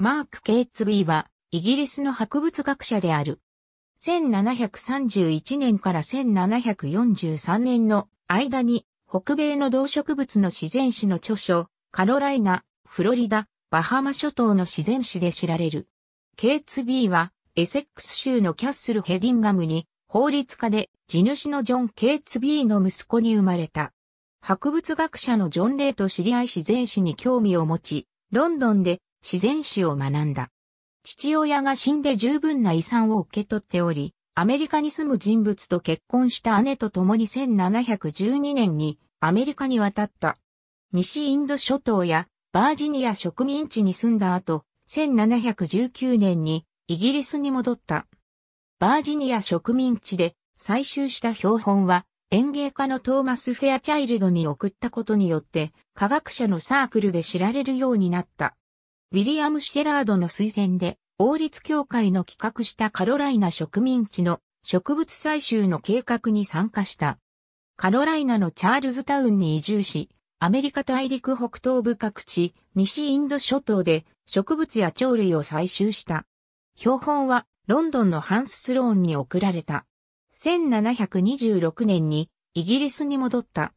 マーク・ケイツビーは、イギリスの博物学者である。1731年から1743年の間に、北米の動植物の自然史の著書、カロライナ、フロリダ、バハマ諸島の自然史で知られる。ケイツビーは、エセックス州のキャッスル・ヘディンガムに、法律家で地主のジョン・ケイツビーの息子に生まれた。博物学者のジョン・レイと知り合い自然史に興味を持ち、ロンドンで自然史を学んだ。父親が死んで十分な遺産を受け取っており、アメリカに住む人物と結婚した姉と共に1712年にアメリカに渡った。西インド諸島やバージニア植民地に住んだ後、1719年にイギリスに戻った。バージニア植民地で採集した標本は園芸家のトーマス・フェアチャイルドに送ったことによって科学者のサークルで知られるようになった。ウィリアム・シェラードの推薦で、王立協会の企画したカロライナ植民地の植物採集の計画に参加した。カロライナのチャールズタウンに移住し、アメリカ大陸北東部各地、西インド諸島で植物や鳥類を採集した。標本はロンドンのハンス・スローンに送られた。1726年にイギリスに戻った。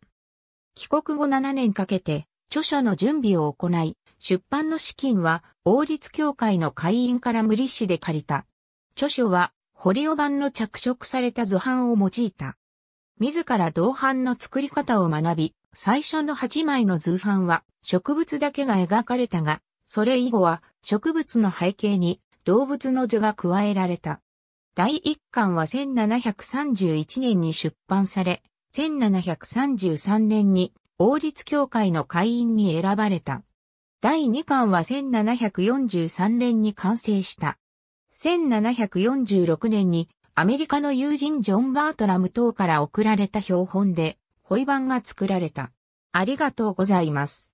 帰国後7年かけて著書の準備を行い、出版の資金は王立協会の会員から無利子で借りた。著書は堀尾版の着色された図版を用いた。自ら銅版の作り方を学び、最初の8枚の図版は植物だけが描かれたが、それ以後は植物の背景に動物の図が加えられた。第1巻は1731年に出版され、1733年に王立協会の会員に選ばれた。第2巻は1743年に完成した。1746年にアメリカの友人ジョン・バートラム等から送られた標本で、ホイ版が作られた。ありがとうございます。